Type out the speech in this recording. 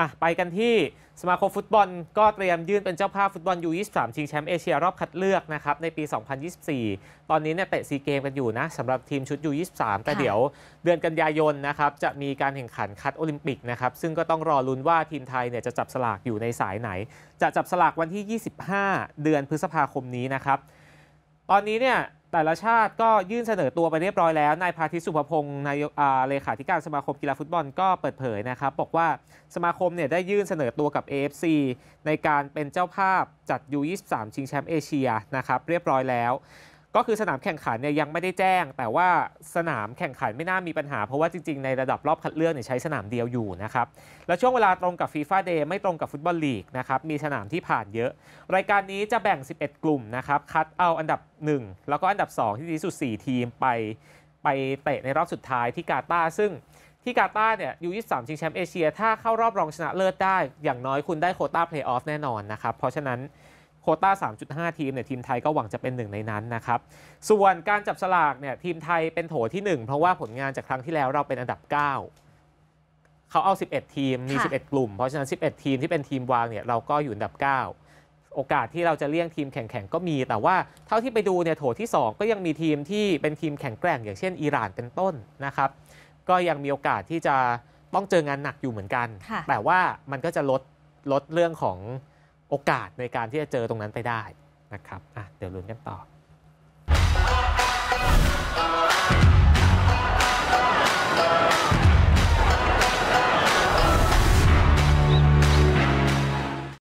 อ่ะไปกันที่สมาคมฟุตบอลก็เตรียมยื่นเป็นเจ้าภาพฟุตบอลยู23ชิงแชมป์เอเชียรอบคัดเลือกนะครับในปี 2024 ตอนนี้เนี่ยเตะซีเกมกันอยู่นะสำหรับทีมชุดยู23แต่เดี๋ยวเดือนกันยายนนะครับจะมีการแข่งขันคัดโอลิมปิกนะครับซึ่งก็ต้องรอลุ้นว่าทีมไทยเนี่ยจะจับสลากอยู่ในสายไหน จะจับสลากวันที่ 25 เดือนพฤษภาคมนี้นะครับตอนนี้เนี่ยแต่ละชาติก็ยื่นเสนอตัวไปเรียบร้อยแล้วนายพาทิสุภพงศ์นายเลขาธิการสมาคมกีฬาฟุตบอลก็เปิดเผยนะครับ บอกว่าสมาคมเนี่ยได้ยื่นเสนอตัวกับ AFC ในการเป็นเจ้าภาพจัด U23 ชิงแชมป์เอเชียนะครับเรียบร้อยแล้วก็คือสนามแข่งขันเนี่ยยังไม่ได้แจ้งแต่ว่าสนามแข่งขันไม่น่ามีปัญหาเพราะว่าจริงๆในระดับรอบคัดเลือกเนี่ยใช้สนามเดียวอยู่นะครับ แล้วช่วงเวลาตรงกับฟีฟ่าเดย์ไม่ตรงกับฟุตบอลลีกนะครับมีสนามที่ผ่านเยอะ รายการนี้จะแบ่ง 11 กลุ่มนะครับ คัดเอาอันดับ 1 แล้วก็อันดับ 2 ที่ดีสุด 4 ทีมไปไปเตะในรอบสุดท้ายที่กาตาร์ซึ่งที่กาตาร์เนี่ยยูยี่สามชิงแชมป์เอเชียถ้าเข้ารอบรองชนะเลิศได้อย่างน้อยคุณได้โคต้าเพลย์ออฟแน่นอนนะครับเพราะฉะนั้นคต้า3.5 ทีม เนี่ย ทีมไทย ก็ หวัง จะ เป็นหนึ่งใน นั้น นะครับ ส่วน การ จับสลาก เนี่ย ทีมไทย เป็น โถ ที่ 1 เพราะว่า ผลงาน จาก ครั้ง ที่ แล้ว เรา เป็น อันดับ 9 เขาเอา 11 ทีม มี 11 กลุ่ม เพราะฉะนั้น 11 ทีม ที่ เป็น ทีม วางเนี่ย เราก็ อยู่ อันดับ 9 โอกาส ที่ เรา จะเลี่ยง ทีม แข่งๆก็ มี แต่ว่า เท่าที่ ไปดู เนี่ย โถ ที่ 2 ก็ยัง มี ทีม ที่ เป็น ทีม แข่งแกร่ง อย่าง เช่น อิหร่าน เป็นต้นนะครับก็ยังมีโอกาสที่จะต้องเจองานหนักอยู่เหมือนกันแต่ว่ามันก็จะลดลดเรื่องของโอกาสในการที่จะเจอตรงนั้นไปได้นะครับเดี๋ยวลุ้นกันต่อ